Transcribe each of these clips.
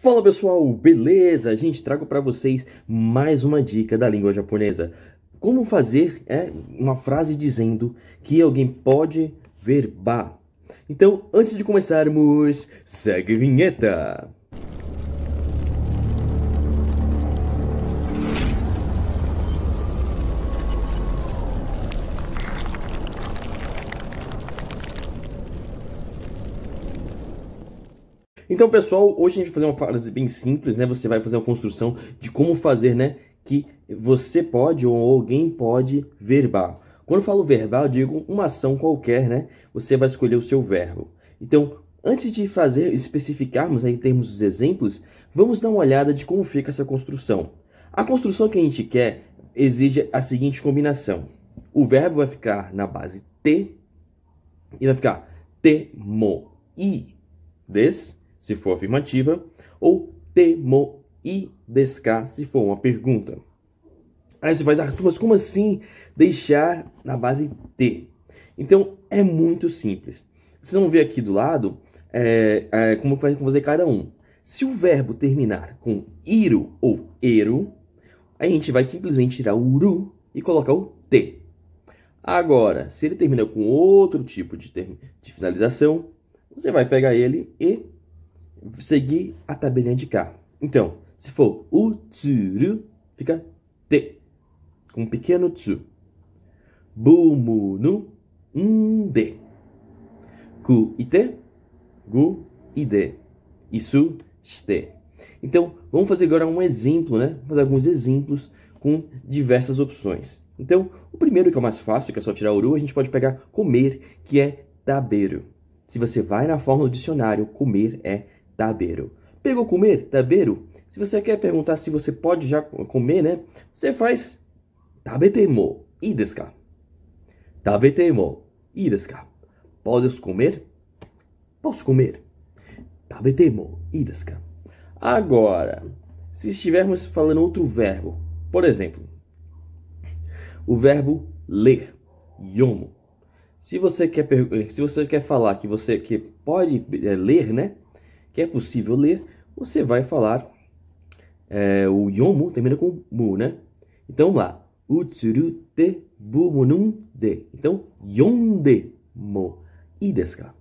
Fala pessoal, beleza? A Gente, trago para vocês mais uma dica da língua japonesa. Como fazer é uma frase dizendo que alguém pode verbar. Então, antes de começarmos, segue vinheta. Então, pessoal, hoje a gente vai fazer uma frase bem simples, né? Você vai fazer uma construção de como fazer, né? Que você pode ou alguém pode verbal. Quando eu falo verbal, eu digo uma ação qualquer, né? Você vai escolher o seu verbo. Então, antes de fazer especificarmos aí, termos de exemplos, vamos dar uma olhada de como fica essa construção. A construção que a gente quer exige a seguinte combinação. O verbo vai ficar na base te e vai ficar temo i des se for afirmativa, ou temo e desca se for uma pergunta. Aí você faz, Arthur, ah, mas como assim deixar na base T? Então, é muito simples. Vocês vão ver aqui do lado é, é, como vai fazer cada um. Se o verbo terminar com iro ou ero, a gente vai simplesmente tirar o uru e colocar o T. Agora, se ele termina com outro tipo de, de finalização, você vai pegar ele e seguir a tabelinha de cá. Então, se for o tsuru, fica te, com um pequeno tsu. Bumunu, nu de. Ku ite, gu ide. Isso, shite. Então, vamos fazer agora um exemplo, né? Vamos fazer alguns exemplos com diversas opções. Então, o primeiro que é o mais fácil, que é só tirar uru, a gente pode pegar comer, que é tabeiro. Se você vai na forma do dicionário, comer é tabeiro Dabeiro. Pegou comer? Dabeiro. Se você quer perguntar se você pode já comer, né? Você faz tabetemo e Tabetemo e Podes comer? Posso comer. Tabetemo e Agora, se estivermos falando outro verbo, por exemplo, o verbo ler, yomo. Se você quer, se você quer falar que você que pode é, ler, né? que é possível ler, você vai falar é, o yomu termina com mu, né? Então lá. Utsuru te bumunum de. Então, yonde mo ideska.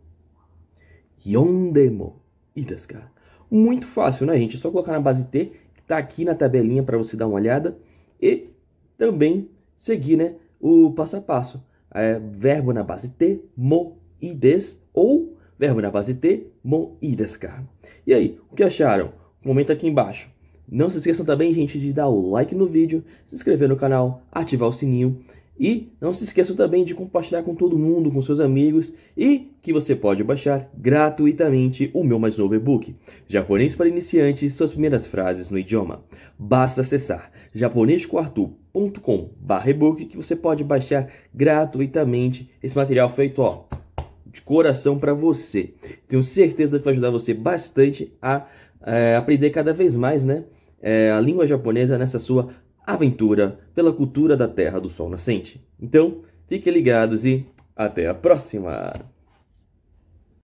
Yonde mo ideska. Muito fácil, né, gente? É só colocar na base T, que está aqui na tabelinha para você dar uma olhada. E também seguir né, o passo a passo. É, verbo na base T, mo, ides, ou verbo na base T, mon e descargo. E aí, o que acharam? Comenta aqui embaixo. Não se esqueçam também, gente, de dar o like no vídeo, se inscrever no canal, ativar o sininho e não se esqueçam também de compartilhar com todo mundo, com seus amigos e que você pode baixar gratuitamente o meu mais novo e-book, Japonês para Iniciantes, Suas Primeiras Frases no Idioma. Basta acessar japonesquartu.com/ebook que você pode baixar gratuitamente esse material feito, ó, de coração para você. Tenho certeza que vai ajudar você bastante a é, aprender cada vez mais né, é, a língua japonesa nessa sua aventura pela cultura da terra do sol nascente. Então, fiquem ligados e até a próxima!